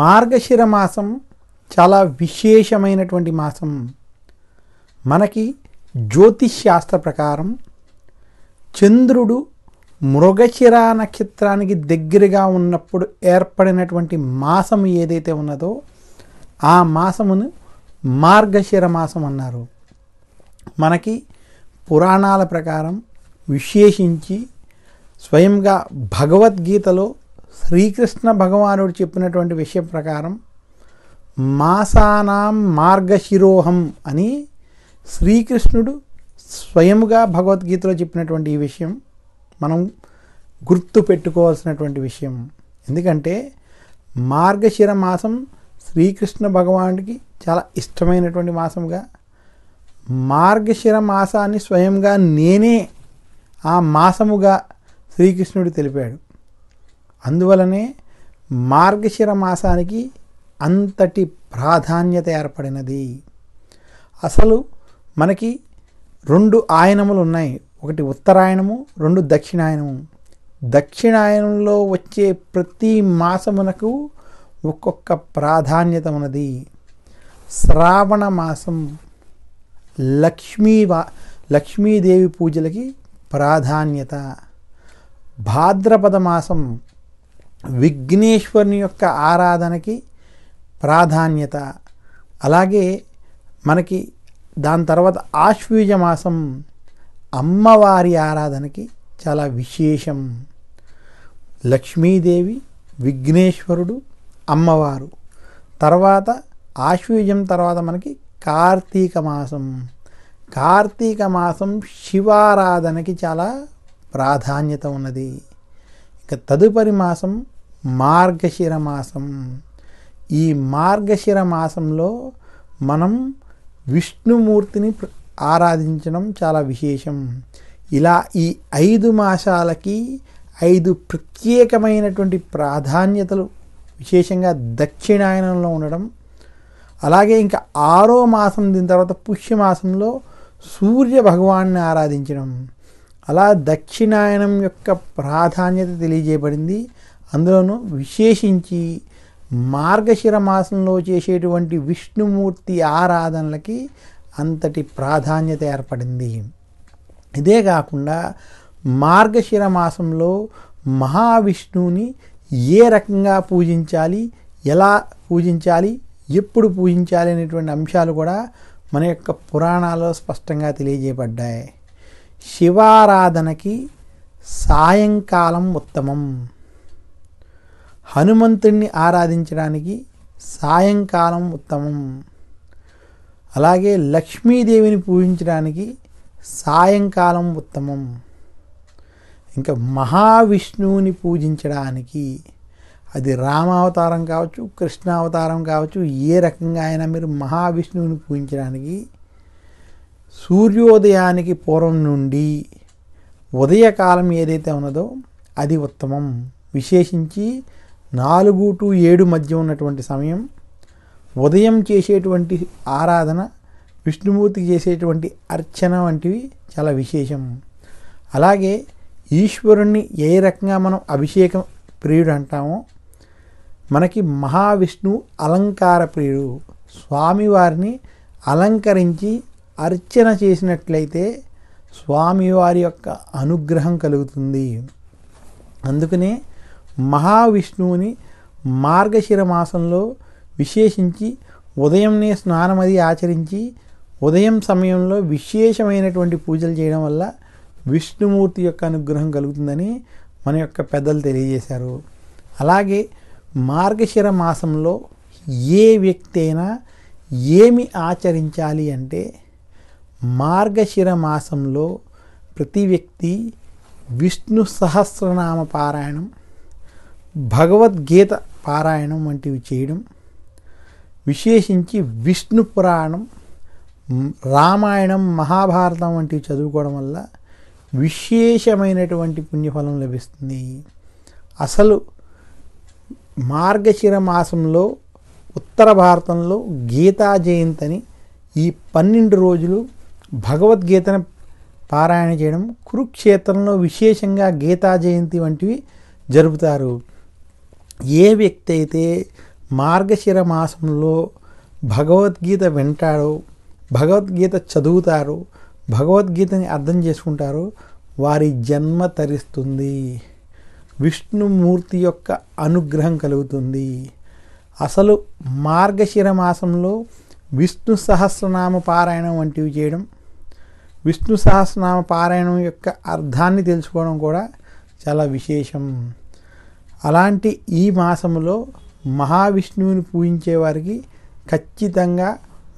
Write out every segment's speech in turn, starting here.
మార్గశిర మాసం చాలా విశేషమైనటువంటి మాసం మనకి జ్యోతిష్ శాస్త్ర ప్రకారం చంద్రుడు మృగశిర నక్షత్రానికి దగ్గరగా ఉన్నప్పుడు ఏర్పడినటువంటి మాసం ఏదైతే ఉన్నదో ఆ మాసమును మార్గశిర మాసం అన్నారు మనకి పురాణాల ప్రకారం విశేషించి స్వయంగా భగవద్గీతలో శ్రీకృష్ణ భగవానుడు చెప్పినటువంటి విషయం ప్రకారం మాసానాం మార్గశిరోహం అని శ్రీకృష్ణుడు స్వయముగా భగవద్గీతలో చెప్పినటువంటి ఈ విషయం మనం గుర్తు పెట్టుకోవాల్సినటువంటి విషయం ఎందుకంటే మార్గశిర మాసం శ్రీకృష్ణ భగవానుడికి చాలా ఇష్టమైనటువంటి మాసంగా మార్గశిర మాసాన్ని స్వయంగా నేనే ఆ మాసముగా శ్రీకృష్ణుడు తెలిపాడు అందువలనే మార్గశిర మాసానికి అంతటి ప్రాధాన్యత ఏర్పడినది అసలు మనకి రెండు ఆయనములు ఉన్నాయి ఒకటి ఉత్తరాయణము రెండు దక్షిణాయనము దక్షిణాయనంలో వచ్చే ప్రతి మాసమునకు ఒక్కొక్క ప్రాధాన్యత ఉన్నది శ్రావణ మాసం లక్ష్మీ లక్ష్మీదేవి పూజలకి ప్రాధాన్యత భాద్రపద మాసం విఘ్నేశ్వరుని యొక్క ఆరాధనకి ప్రాధాన్యత అలాగే మనకి దాని తర్వాత ఆశ్వీజ మాసం అమ్మవారి ఆరాధనకి చాలా విశేషం లక్ష్మీదేవి విఘ్నేశ్వరుడు అమ్మవారు తర్వాత ఆశ్వీజం తర్వాత మనకి కార్తీక మాసం కార్తీక మాసం శివారాధనకి చాలా ప్రాధాన్యత ఉన్నది ఇక తదుపరి మాసం మార్గశిర మాసం ఈ మార్గశిర మాసంలో మనం విష్ణుమూర్తిని ఆరాధించడం చాలా విశేషం ఇలా ఈ ఐదు మాసాలకి ఐదు ప్రత్యేకమైనటువంటి ప్రాధాన్యతలు విశేషంగా దక్షిణాయనంలో ఉండడం అలాగే ఇంకా ఆరో మాసం దీని తర్వాత పుష్యమాసంలో సూర్య భగవాన్ని ఆరాధించడం అలా దక్షిణాయనం యొక్క ప్రాధాన్యత తెలియజేయబడింది అందులోనూ విశేషించి మార్గశిర మాసంలో చేసేటువంటి విష్ణుమూర్తి ఆరాధనలకి అంతటి ప్రాధాన్యత ఏర్పడింది ఇదే కాకుండా మార్గశిర మాసంలో మహావిష్ణువుని ఏ రకంగా పూజించాలి ఎలా పూజించాలి ఎప్పుడు పూజించాలి అనేటువంటి అంశాలు కూడా మన యొక్క పురాణాల్లో స్పష్టంగా తెలియజేయబడ్డాయి శివారాధనకి సాయంకాలం ఉత్తమం హనుమంతుడిని ఆరాధించడానికి సాయంకాలం ఉత్తమం అలాగే లక్ష్మీదేవిని పూజించడానికి సాయంకాలం ఉత్తమం ఇంకా మహావిష్ణువుని పూజించడానికి అది రామావతారం కావచ్చు కృష్ణావతారం కావచ్చు ఏ రకంగా అయినా మీరు మహావిష్ణువుని పూజించడానికి సూర్యోదయానికి పూర్వం నుండి ఉదయకాలం ఏదైతే ఉన్నదో అది ఉత్తమం విశేషించి నాలుగు టు ఏడు మధ్య ఉన్నటువంటి సమయం ఉదయం చేసేటువంటి ఆరాధన విష్ణుమూర్తికి చేసేటువంటి అర్చన వంటివి చాలా విశేషం అలాగే ఈశ్వరుణ్ణి ఏ రకంగా మనం అభిషేకం ప్రియుడు అంటామో మనకి మహావిష్ణు అలంకార ప్రియుడు స్వామివారిని అలంకరించి అర్చన చేసినట్లయితే స్వామివారి యొక్క అనుగ్రహం కలుగుతుంది అందుకనే మహావిష్ణువుని మార్గశిర మాసంలో విశేషించి ఉదయంనే స్నానమది ఆచరించి ఉదయం సమయంలో విశేషమైనటువంటి పూజలు చేయడం వల్ల విష్ణుమూర్తి యొక్క అనుగ్రహం కలుగుతుందని మన యొక్క పెద్దలు తెలియజేశారు అలాగే మార్గశిర మాసంలో ఏ వ్యక్తి అయినా ఏమి ఆచరించాలి అంటే మార్గశిర మాసంలో ప్రతి వ్యక్తి విష్ణు సహస్రనామ పారాయణం భగవద్గీత పారాయణం వంటివి చేయడం విశేషించి విష్ణు పురాణం రామాయణం మహాభారతం వంటివి చదువుకోవడం వల్ల విశేషమైనటువంటి పుణ్యఫలం లభిస్తుంది అసలు మార్గశిర మాసంలో ఉత్తర భారతంలో గీతా జయంతిని ఈ పన్నెండు రోజులు భగవద్గీతను పారాయణ చేయడం కురుక్షేత్రంలో విశేషంగా గీతా జయంతి వంటివి జరుపుతారు ఏ వ్యక్తి అయితే మార్గశిర మాసంలో భగవద్గీత వింటాడో భగవద్గీత చదువుతారో భగవద్గీతని అర్థం చేసుకుంటారో వారి జన్మ తరిస్తుంది విష్ణుమూర్తి యొక్క అనుగ్రహం కలుగుతుంది అసలు మార్గశిర మాసంలో విష్ణు సహస్రనామ పారాయణం వంటివి చేయడం విష్ణు సహస్రనామ పారాయణం యొక్క అర్థాన్ని తెలుసుకోవడం కూడా చాలా విశేషం అలాంటి ఈ మాసములో మహావిష్ణువుని పూజించే వారికి ఖచ్చితంగా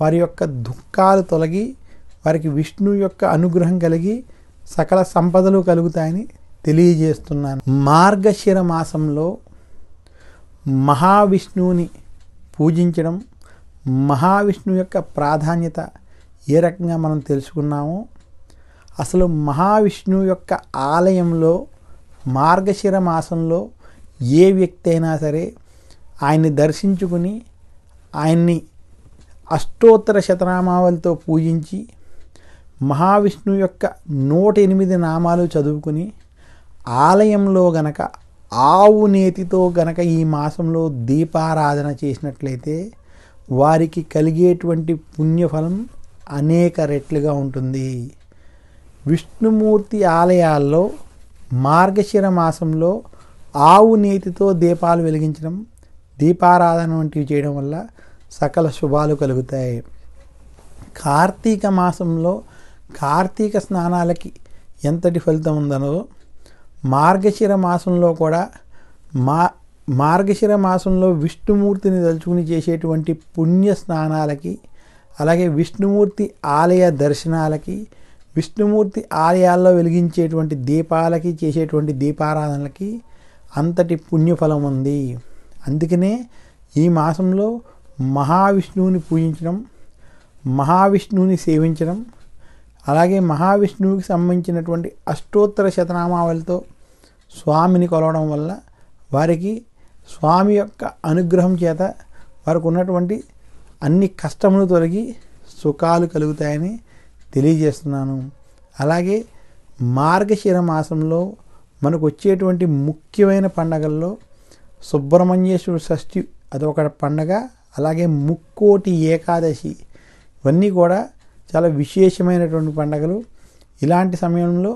వారి యొక్క దుఃఖాలు తొలగి వారికి విష్ణువు యొక్క అనుగ్రహం కలిగి సకల సంపదలు కలుగుతాయని తెలియజేస్తున్నాను మార్గశిర మాసంలో మహావిష్ణువుని పూజించడం మహావిష్ణువు యొక్క ప్రాధాన్యత ఏ రకంగా మనం తెలుసుకున్నామో అసలు మహావిష్ణువు యొక్క ఆలయంలో మార్గశిర మాసంలో ఏ వ్యక్తి అయినా సరే ఆయన్ని దర్శించుకుని ఆయన్ని అష్టోత్తర శతనామావలితో పూజించి మహావిష్ణు యొక్క నూట ఎనిమిది నామాలు చదువుకుని ఆలయంలో గనక ఆవు నేతితో గనక ఈ మాసంలో దీపారాధన చేసినట్లయితే వారికి కలిగేటువంటి పుణ్యఫలం అనేక రెట్లుగా ఉంటుంది విష్ణుమూర్తి ఆలయాల్లో మార్గశిర మాసంలో ఆవు నీతితో దీపాలు వెలిగించడం దీపారాధన వంటివి చేయడం వల్ల సకల శుభాలు కలుగుతాయి కార్తీక మాసంలో కార్తీక స్నానాలకి ఎంతటి ఫలితం ఉందనో మార్గశిర మాసంలో కూడా మా మార్గశిర మాసంలో విష్ణుమూర్తిని తలుచుకుని చేసేటువంటి పుణ్య స్నానాలకి అలాగే విష్ణుమూర్తి ఆలయ దర్శనాలకి విష్ణుమూర్తి ఆలయాల్లో వెలిగించేటువంటి దీపాలకి చేసేటువంటి దీపారాధనలకి అంతటి పుణ్యఫలం ఉంది అందుకనే ఈ మాసంలో మహావిష్ణువుని పూజించడం మహావిష్ణువుని సేవించడం అలాగే మహావిష్ణువుకి సంబంధించినటువంటి అష్టోత్తర శతనామావళితో స్వామిని కొలవడం వల్ల వారికి స్వామి యొక్క అనుగ్రహం చేత వారికి ఉన్నటువంటి అన్ని కష్టములు తొలగి సుఖాలు కలుగుతాయని తెలియజేస్తున్నాను అలాగే మార్గశిర మాసంలో మనకు వచ్చేటువంటి ముఖ్యమైన పండగల్లో సుబ్రహ్మణ్యేశ్వర షష్ఠి అదొక పండగ అలాగే ముక్కోటి ఏకాదశి ఇవన్నీ కూడా చాలా విశేషమైనటువంటి పండగలు ఇలాంటి సమయంలో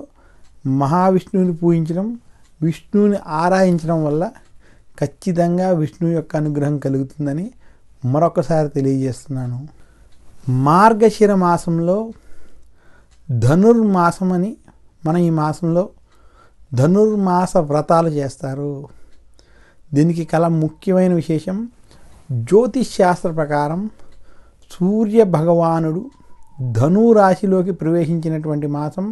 మహావిష్ణువుని పూజించడం విష్ణువుని ఆరాధించడం వల్ల ఖచ్చితంగా విష్ణు యొక్క అనుగ్రహం కలుగుతుందని మరొకసారి తెలియజేస్తున్నాను మార్గశిర మాసంలో ధనుర్మాసం అని మనం ఈ మాసంలో ధనుర్మాస వ్రతాలు చేస్తారు దీనికి కల ముఖ్యమైన విశేషం జ్యోతిష్ శాస్త్ర ప్రకారం సూర్య భగవానుడు ధనురాశిలోకి ప్రవేశించినటువంటి మాసం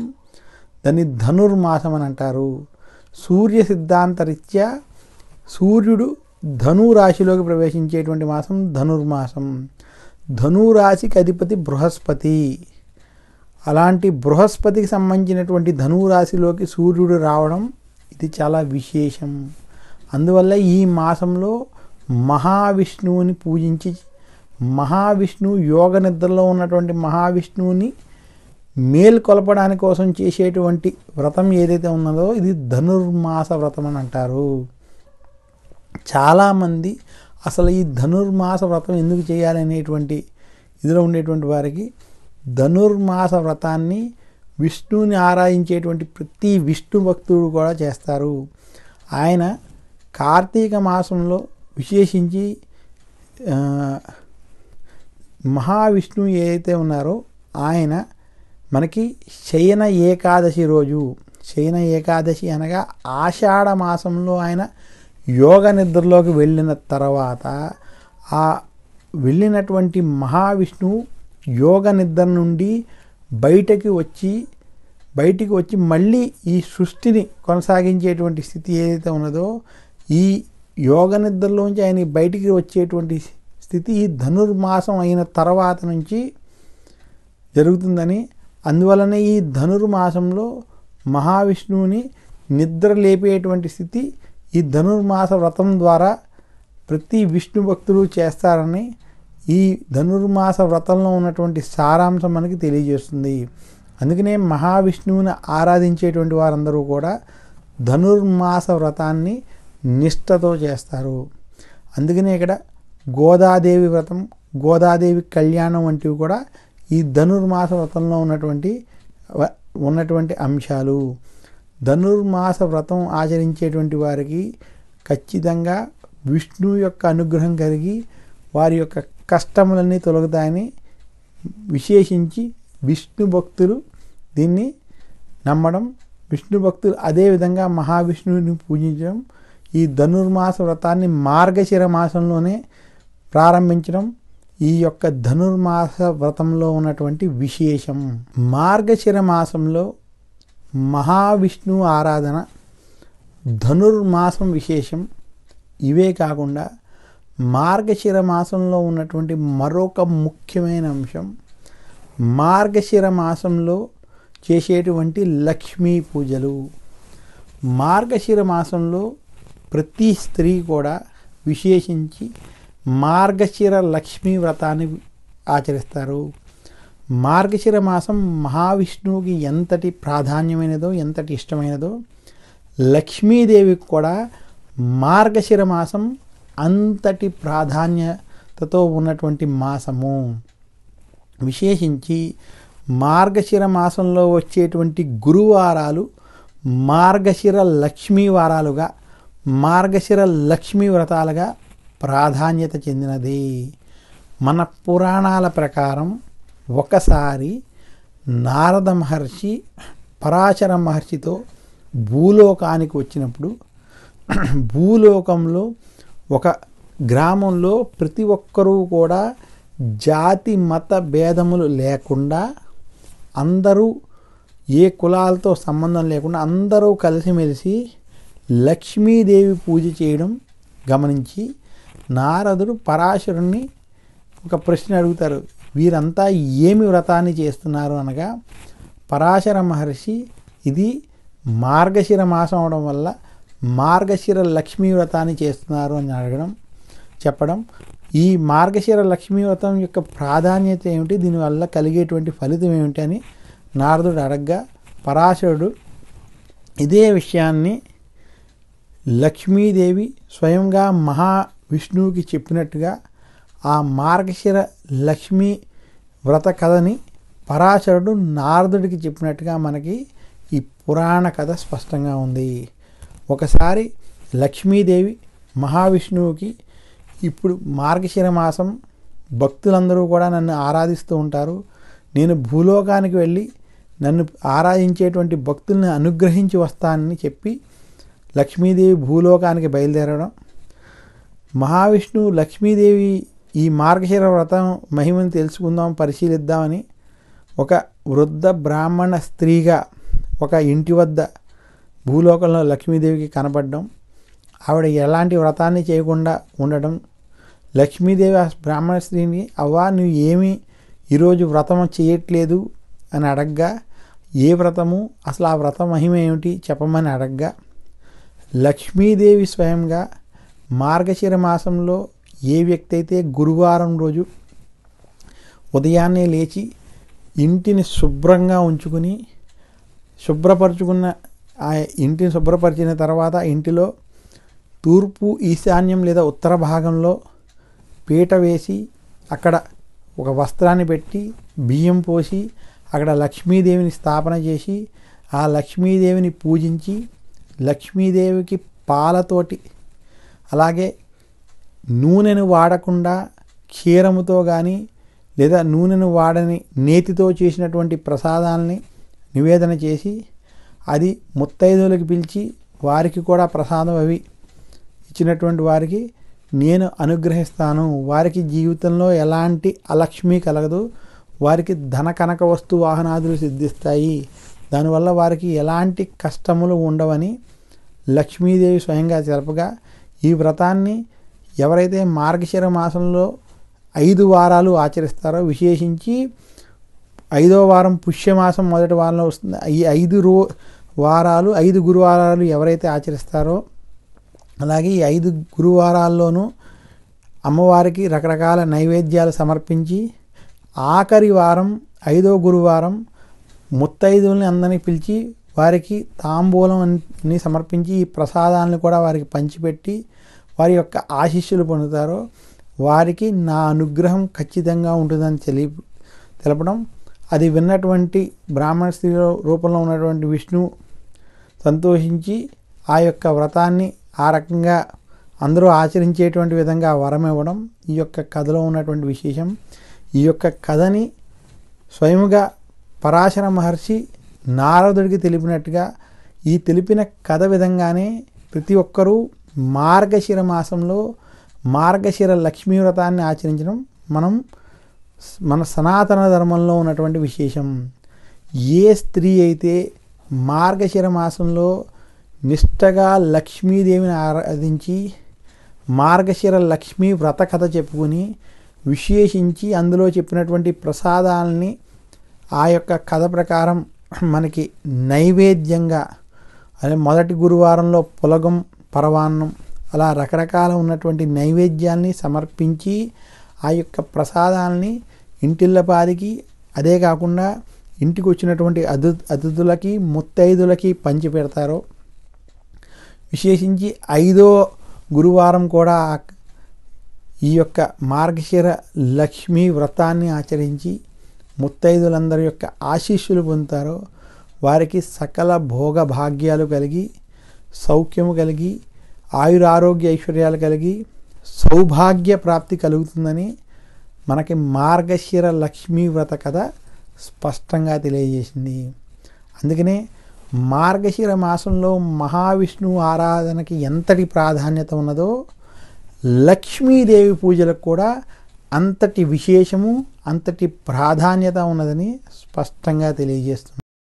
దాన్ని ధనుర్మాసం అని అంటారు సూర్య రీత్యా సూర్యుడు ధనురాశిలోకి ప్రవేశించేటువంటి మాసం ధనుర్మాసం ధనురాశికి అధిపతి బృహస్పతి అలాంటి బృహస్పతికి సంబంధించినటువంటి రాశిలోకి సూర్యుడు రావడం ఇది చాలా విశేషం అందువల్ల ఈ మాసంలో మహావిష్ణువుని పూజించి మహావిష్ణువు యోగ నిద్రలో ఉన్నటువంటి మహావిష్ణువుని మేల్కొలపడానికి కోసం చేసేటువంటి వ్రతం ఏదైతే ఉన్నదో ఇది ధనుర్మాస వ్రతం అని అంటారు చాలామంది అసలు ఈ ధనుర్మాస వ్రతం ఎందుకు చేయాలనేటువంటి ఇదిలో ఉండేటువంటి వారికి ధనుర్మాస వ్రతాన్ని విష్ణువుని ఆరాధించేటువంటి ప్రతి విష్ణు భక్తుడు కూడా చేస్తారు ఆయన కార్తీక మాసంలో విశేషించి మహావిష్ణువు ఏదైతే ఉన్నారో ఆయన మనకి శయన ఏకాదశి రోజు శయన ఏకాదశి అనగా ఆషాఢ మాసంలో ఆయన యోగ నిద్రలోకి వెళ్ళిన తర్వాత ఆ వెళ్ళినటువంటి మహావిష్ణువు యోగ నిద్ర నుండి బయటకి వచ్చి బయటికి వచ్చి మళ్ళీ ఈ సృష్టిని కొనసాగించేటువంటి స్థితి ఏదైతే ఉన్నదో ఈ యోగ నిద్రలోంచి ఆయన బయటికి వచ్చేటువంటి స్థితి ఈ ధనుర్మాసం అయిన తర్వాత నుంచి జరుగుతుందని అందువలనే ఈ ధనుర్మాసంలో మహావిష్ణువుని నిద్ర లేపేటువంటి స్థితి ఈ ధనుర్మాస వ్రతం ద్వారా ప్రతి విష్ణు భక్తులు చేస్తారని ఈ ధనుర్మాస వ్రతంలో ఉన్నటువంటి సారాంశం మనకి తెలియజేస్తుంది అందుకనే మహావిష్ణువుని ఆరాధించేటువంటి వారందరూ కూడా ధనుర్మాస వ్రతాన్ని నిష్టతో చేస్తారు అందుకనే ఇక్కడ గోదాదేవి వ్రతం గోదాదేవి కళ్యాణం వంటివి కూడా ఈ ధనుర్మాస వ్రతంలో ఉన్నటువంటి ఉన్నటువంటి అంశాలు ధనుర్మాస వ్రతం ఆచరించేటువంటి వారికి ఖచ్చితంగా విష్ణువు యొక్క అనుగ్రహం కలిగి వారి యొక్క కష్టములన్నీ తొలగుతాయని విశేషించి విష్ణు భక్తులు దీన్ని నమ్మడం విష్ణు భక్తులు అదేవిధంగా మహావిష్ణువుని పూజించడం ఈ ధనుర్మాస వ్రతాన్ని మార్గశిర మాసంలోనే ప్రారంభించడం ఈ యొక్క ధనుర్మాస వ్రతంలో ఉన్నటువంటి విశేషం మార్గశిర మాసంలో మహావిష్ణువు ఆరాధన ధనుర్మాసం విశేషం ఇవే కాకుండా మార్గశిర మాసంలో ఉన్నటువంటి మరొక ముఖ్యమైన అంశం మార్గశిర మాసంలో చేసేటువంటి లక్ష్మీ పూజలు మార్గశిర మాసంలో ప్రతి స్త్రీ కూడా విశేషించి మార్గశిర లక్ష్మీ వ్రతాన్ని ఆచరిస్తారు మార్గశిర మాసం మహావిష్ణువుకి ఎంతటి ప్రాధాన్యమైనదో ఎంతటి ఇష్టమైనదో లక్ష్మీదేవికి కూడా మార్గశిర మాసం అంతటి ప్రాధాన్యతతో ఉన్నటువంటి మాసము విశేషించి మార్గశిర మాసంలో వచ్చేటువంటి గురువారాలు మార్గశిర లక్ష్మీ వారాలుగా మార్గశిర లక్ష్మీ వ్రతాలుగా ప్రాధాన్యత చెందినది మన పురాణాల ప్రకారం ఒకసారి నారద మహర్షి పరాశర మహర్షితో భూలోకానికి వచ్చినప్పుడు భూలోకంలో ఒక గ్రామంలో ప్రతి ఒక్కరూ కూడా జాతి మత భేదములు లేకుండా అందరూ ఏ కులాలతో సంబంధం లేకుండా అందరూ కలిసిమెలిసి లక్ష్మీదేవి పూజ చేయడం గమనించి నారదుడు పరాశరుణ్ణి ఒక ప్రశ్న అడుగుతారు వీరంతా ఏమి వ్రతాన్ని చేస్తున్నారు అనగా పరాశర మహర్షి ఇది మార్గశిర మాసం అవడం వల్ల మార్గశిర లక్ష్మీ వ్రతాన్ని చేస్తున్నారు అని అడగడం చెప్పడం ఈ మార్గశిర లక్ష్మీ వ్రతం యొక్క ప్రాధాన్యత ఏమిటి దీనివల్ల కలిగేటువంటి ఫలితం ఏమిటి అని నారదుడు అడగ్గా పరాశరుడు ఇదే విషయాన్ని లక్ష్మీదేవి స్వయంగా మహావిష్ణువుకి చెప్పినట్టుగా ఆ మార్గశిర లక్ష్మీ వ్రత కథని పరాశరుడు నారదుడికి చెప్పినట్టుగా మనకి ఈ పురాణ కథ స్పష్టంగా ఉంది ఒకసారి లక్ష్మీదేవి మహావిష్ణువుకి ఇప్పుడు మార్గశిర మాసం భక్తులందరూ కూడా నన్ను ఆరాధిస్తూ ఉంటారు నేను భూలోకానికి వెళ్ళి నన్ను ఆరాధించేటువంటి భక్తుల్ని అనుగ్రహించి వస్తానని చెప్పి లక్ష్మీదేవి భూలోకానికి బయలుదేరడం మహావిష్ణువు లక్ష్మీదేవి ఈ మార్గశిర వ్రతం మహిమను తెలుసుకుందాం పరిశీలిద్దామని ఒక వృద్ధ బ్రాహ్మణ స్త్రీగా ఒక ఇంటి వద్ద భూలోకంలో లక్ష్మీదేవికి కనపడడం ఆవిడ ఎలాంటి వ్రతాన్ని చేయకుండా ఉండడం లక్ష్మీదేవి బ్రాహ్మణ స్త్రీని అవ్వా నువ్వు ఏమి ఈరోజు వ్రతం చేయట్లేదు అని అడగ్గా ఏ వ్రతము అసలు ఆ వ్రత మహిమ ఏమిటి చెప్పమని అడగ్గా లక్ష్మీదేవి స్వయంగా మార్గశిర మాసంలో ఏ వ్యక్తి అయితే గురువారం రోజు ఉదయాన్నే లేచి ఇంటిని శుభ్రంగా ఉంచుకుని శుభ్రపరుచుకున్న ఆ ఇంటిని శుభ్రపరిచిన తర్వాత ఇంటిలో తూర్పు ఈశాన్యం లేదా ఉత్తర భాగంలో పీట వేసి అక్కడ ఒక వస్త్రాన్ని పెట్టి బియ్యం పోసి అక్కడ లక్ష్మీదేవిని స్థాపన చేసి ఆ లక్ష్మీదేవిని పూజించి లక్ష్మీదేవికి పాలతోటి అలాగే నూనెను వాడకుండా క్షీరముతో కానీ లేదా నూనెను వాడని నేతితో చేసినటువంటి ప్రసాదాలని నివేదన చేసి అది ముత్తైదువులకి పిలిచి వారికి కూడా ప్రసాదం అవి ఇచ్చినటువంటి వారికి నేను అనుగ్రహిస్తాను వారికి జీవితంలో ఎలాంటి అలక్ష్మి కలగదు వారికి ధన కనక వస్తు వాహనాదులు సిద్ధిస్తాయి దానివల్ల వారికి ఎలాంటి కష్టములు ఉండవని లక్ష్మీదేవి స్వయంగా తెలపగా ఈ వ్రతాన్ని ఎవరైతే మార్గశిర మాసంలో ఐదు వారాలు ఆచరిస్తారో విశేషించి ఐదో వారం పుష్యమాసం మొదటి వారంలో వస్తుంది ఈ ఐదు రో వారాలు ఐదు గురువారాలు ఎవరైతే ఆచరిస్తారో అలాగే ఈ ఐదు గురువారాల్లోనూ అమ్మవారికి రకరకాల నైవేద్యాలు సమర్పించి ఆఖరి వారం ఐదో గురువారం ముత్తైదుల్ని అందరినీ పిలిచి వారికి తాంబూలం సమర్పించి ఈ ప్రసాదాలను కూడా వారికి పంచిపెట్టి వారి యొక్క ఆశీస్సులు పొందుతారో వారికి నా అనుగ్రహం ఖచ్చితంగా ఉంటుందని తెలి తెలపడం అది విన్నటువంటి బ్రాహ్మణ స్త్రీ రూపంలో ఉన్నటువంటి విష్ణు సంతోషించి ఆ యొక్క వ్రతాన్ని ఆ రకంగా అందరూ ఆచరించేటువంటి విధంగా వరం ఇవ్వడం ఈ యొక్క కథలో ఉన్నటువంటి విశేషం ఈ యొక్క కథని స్వయముగా పరాశర మహర్షి నారదుడికి తెలిపినట్టుగా ఈ తెలిపిన కథ విధంగానే ప్రతి ఒక్కరూ మార్గశిర మాసంలో మార్గశిర లక్ష్మీ వ్రతాన్ని ఆచరించడం మనం మన సనాతన ధర్మంలో ఉన్నటువంటి విశేషం ఏ స్త్రీ అయితే మార్గశిర మాసంలో నిష్టగా లక్ష్మీదేవిని ఆరాధించి మార్గశిర లక్ష్మీ వ్రత కథ చెప్పుకుని విశేషించి అందులో చెప్పినటువంటి ప్రసాదాలని ఆ యొక్క కథ ప్రకారం మనకి నైవేద్యంగా అదే మొదటి గురువారంలో పులగం పరవాన్నం అలా రకరకాల ఉన్నటువంటి నైవేద్యాల్ని సమర్పించి ఆ యొక్క ప్రసాదాలని ఇంటిల్లపాదికి అదే కాకుండా ఇంటికి వచ్చినటువంటి అతి అతిథులకి ముత్తైదులకి పంచి పెడతారో విశేషించి ఐదో గురువారం కూడా ఈ యొక్క మార్గశిర లక్ష్మీ వ్రతాన్ని ఆచరించి ముత్తైదులందరి యొక్క ఆశీస్సులు పొందుతారో వారికి సకల భోగ భాగ్యాలు కలిగి సౌఖ్యము కలిగి ఆయురారోగ్య ఐశ్వర్యాలు కలిగి సౌభాగ్య ప్రాప్తి కలుగుతుందని మనకి మార్గశిర లక్ష్మీ వ్రత కథ స్పష్టంగా తెలియజేసింది అందుకనే మార్గశిర మాసంలో మహావిష్ణు ఆరాధనకి ఎంతటి ప్రాధాన్యత ఉన్నదో లక్ష్మీదేవి పూజలకు కూడా అంతటి విశేషము అంతటి ప్రాధాన్యత ఉన్నదని స్పష్టంగా తెలియజేస్తుంది